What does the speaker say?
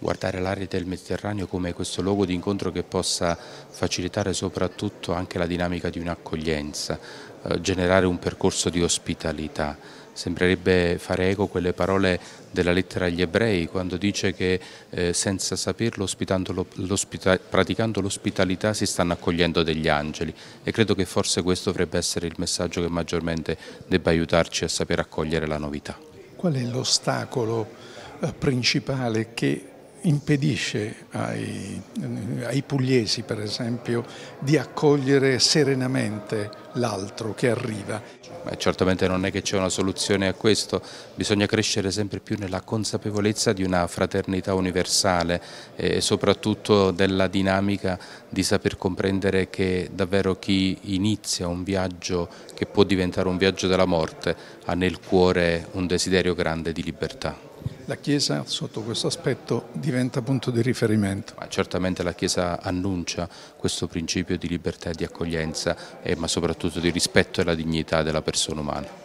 guardare l'area del Mediterraneo come questo luogo di incontro che possa facilitare soprattutto anche la dinamica di un'accoglienza, eh, generare un percorso di ospitalità. Sembrerebbe fare eco quelle parole della lettera agli ebrei quando dice che eh, senza saperlo praticando l'ospitalità si stanno accogliendo degli angeli e credo che forse questo dovrebbe essere il messaggio che maggiormente debba aiutarci a saper accogliere la novità. Qual è l'ostacolo eh, principale che impedisce ai, ai, pugliesi, per esempio, di accogliere serenamente l'altro che arriva. Beh, certamente non è che c'è una soluzione a questo, bisogna crescere sempre più nella consapevolezza di una fraternità universale eh, e soprattutto della dinamica di saper comprendere che davvero chi inizia un viaggio che può diventare un viaggio della morte ha nel cuore un desiderio grande di libertà. La Chiesa sotto questo aspetto diventa punto di riferimento. Ma certamente la Chiesa annuncia questo principio di libertà e di accoglienza, eh, ma soprattutto di rispetto alla dignità della persona umana.